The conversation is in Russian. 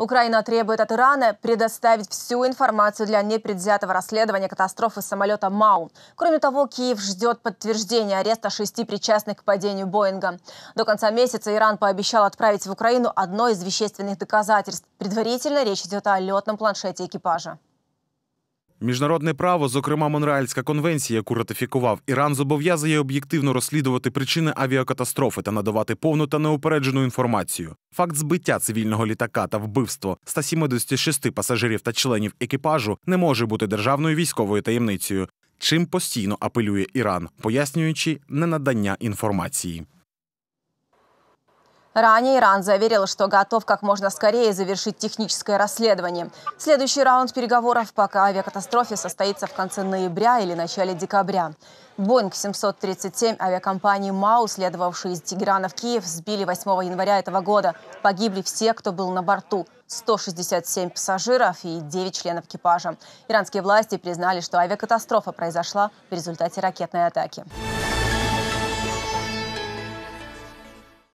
Украина требует от Ирана предоставить всю информацию для непредвзятого расследования катастрофы самолета МАУ. Кроме того, Киев ждет подтверждения ареста шести причастных к падению Боинга. До конца месяца Иран пообещал отправить в Украину одно из вещественных доказательств. Предварительно речь идет о летном планшете экипажа. Міжнародне право, зокрема Монреальська конвенція, яку ратифікував Іран, зобов'язує об'єктивно розслідувати причини авіакатастрофи та надавати повну та неупереджену інформацію. Факт збиття цивільного літака та вбивство 176 пасажирів та членів екіпажу не може бути державною військовою таємницею, чим постійно апелює Іран, пояснюючи ненадання інформації. Ранее Иран заверил, что готов как можно скорее завершить техническое расследование. Следующий раунд переговоров по авиакатастрофе состоится в конце ноября или начале декабря. Боинг 737 авиакомпании МАУ, следовавшие из Тегерана в Киев, сбили 8 января этого года. Погибли все, кто был на борту. 167 пассажиров и 9 членов экипажа. Иранские власти признали, что авиакатастрофа произошла в результате ракетной атаки.